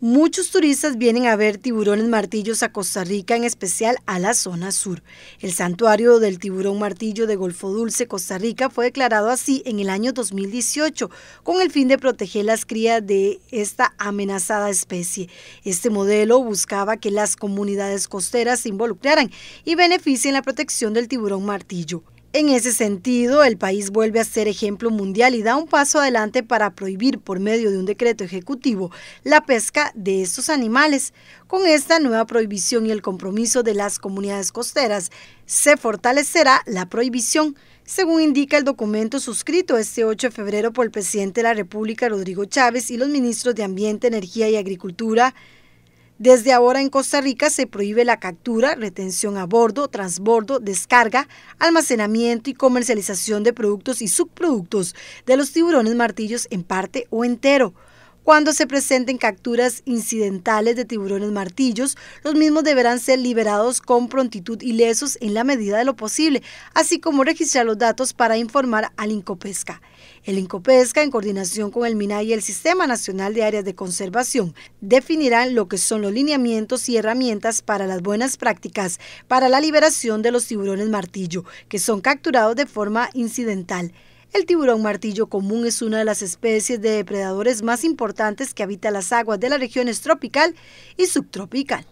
Muchos turistas vienen a ver tiburones martillos a Costa Rica, en especial a la zona sur. El santuario del tiburón martillo de Golfo Dulce, Costa Rica, fue declarado así en el año 2018 con el fin de proteger las crías de esta amenazada especie. Este modelo buscaba que las comunidades costeras se involucraran y beneficien la protección del tiburón martillo. En ese sentido, el país vuelve a ser ejemplo mundial y da un paso adelante para prohibir por medio de un decreto ejecutivo la pesca de estos animales. Con esta nueva prohibición y el compromiso de las comunidades costeras, se fortalecerá la prohibición, según indica el documento suscrito este 8 de febrero por el presidente de la República, Rodrigo Chávez, y los ministros de Ambiente, Energía y Agricultura, desde ahora en Costa Rica se prohíbe la captura, retención a bordo, transbordo, descarga, almacenamiento y comercialización de productos y subproductos de los tiburones martillos en parte o entero. Cuando se presenten capturas incidentales de tiburones martillos, los mismos deberán ser liberados con prontitud y lesos en la medida de lo posible, así como registrar los datos para informar al Incopesca. El Incopesca, en coordinación con el MINAI y el Sistema Nacional de Áreas de Conservación, definirán lo que son los lineamientos y herramientas para las buenas prácticas para la liberación de los tiburones martillo, que son capturados de forma incidental. El tiburón martillo común es una de las especies de depredadores más importantes que habita las aguas de las regiones tropical y subtropical.